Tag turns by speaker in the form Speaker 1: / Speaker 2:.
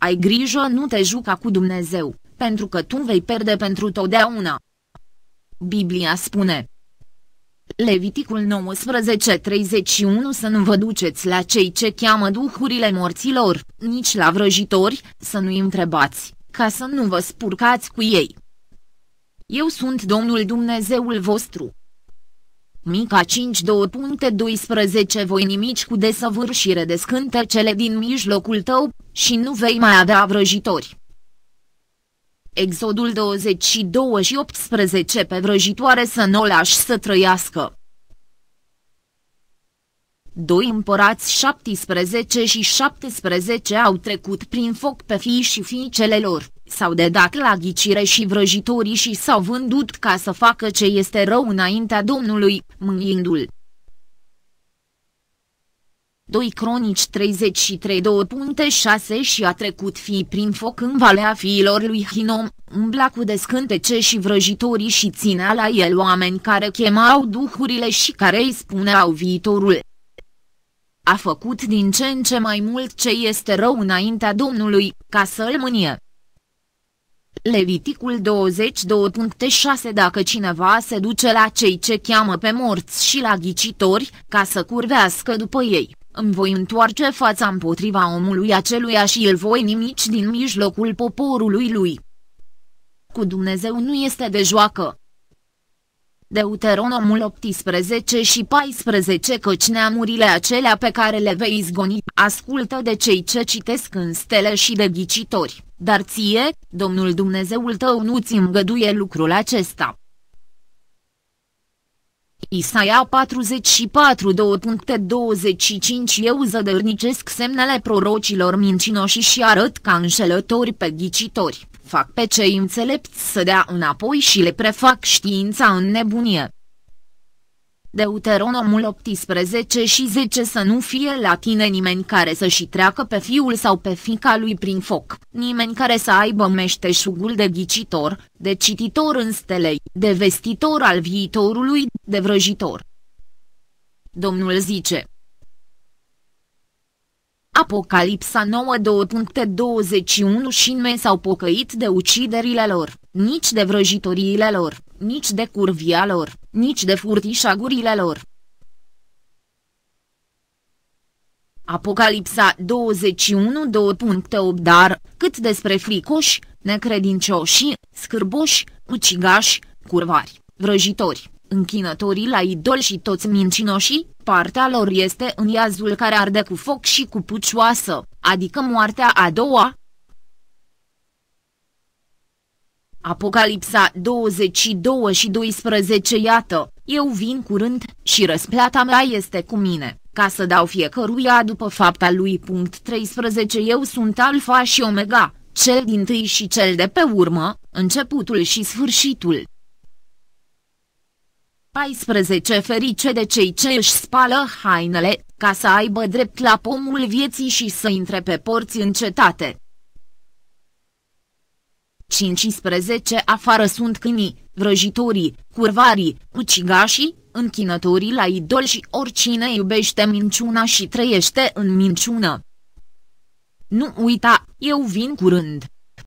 Speaker 1: Ai grijă nu te juca cu Dumnezeu, pentru că tu vei pierde pentru totdeauna. Biblia spune. Leviticul 19:31 Să nu vă duceți la cei ce cheamă duhurile morților, nici la vrăjitori, să nu-i întrebați, ca să nu vă spurcați cu ei. Eu sunt Domnul Dumnezeul vostru, Mica 5 12 Voi nimici cu desăvârșire de scântecele din mijlocul tău, și nu vei mai avea vrăjitori. Exodul 22 și 18 Pe vrăjitoare să nu o lași să trăiască. 2 împărați 17 și 17 au trecut prin foc pe fii și fiicele lor. S-au dedat la ghicire și vrăjitorii și s-au vândut ca să facă ce este rău înaintea Domnului, mângindu l 2 Cronici 33 2.6 și a trecut fi prin foc în valea fiilor lui Hinom, umbla cu descântece și vrăjitorii și ținea la el oameni care chemau duhurile și care îi spuneau viitorul. A făcut din ce în ce mai mult ce este rău înaintea Domnului, ca să-l mânie. Leviticul 20.2.6 Dacă cineva se duce la cei ce cheamă pe morți și la ghicitori, ca să curvească după ei, îmi voi întoarce fața împotriva omului aceluia și îl voi nimici din mijlocul poporului lui. Cu Dumnezeu nu este de joacă. Deuteronomul 18 și 14 căci neamurile acelea pe care le vei izgoni, ascultă de cei ce citesc în stele și de ghicitori, dar ție, Domnul Dumnezeul tău nu-ți îngăduie lucrul acesta. Isaia 44.25 Eu zădărnicesc semnele prorocilor mincinoși și arăt ca înșelători pe ghicitori fac pe cei înțelepți să dea înapoi și le prefac știința în nebunie. Deuteronomul 18 și 10 să nu fie la tine nimeni care să-și treacă pe fiul sau pe fica lui prin foc, nimeni care să aibă meșteșugul de ghicitor, de cititor în stelei, de vestitor al viitorului, de vrăjitor. Domnul zice, Apocalipsa 9.21 și nu s-au pocăit de uciderile lor, nici de vrăjitoriile lor, nici de curvia lor, nici de furtișagurile lor. Apocalipsa 21 Dar, cât despre fricoși, necredincioși, scârboși, ucigași, curvari, vrăjitori, Închinătorii la idol și toți mincinoșii, partea lor este în iazul care arde cu foc și cu pucioasă, adică moartea a doua. Apocalipsa 22 și 12 Iată, eu vin curând, și răsplata mea este cu mine, ca să dau fiecăruia după fapta lui. 13 Eu sunt Alfa și Omega, cel din tâi și cel de pe urmă, începutul și sfârșitul. 14 ferice de cei ce își spală hainele, ca să aibă drept la pomul vieții și să intre pe porți în cetate. 15 afară sunt câinii, vrăjitorii, curvarii, ucigașii, închinătorii la idol și oricine iubește minciuna și trăiește în minciună. Nu uita, eu vin curând.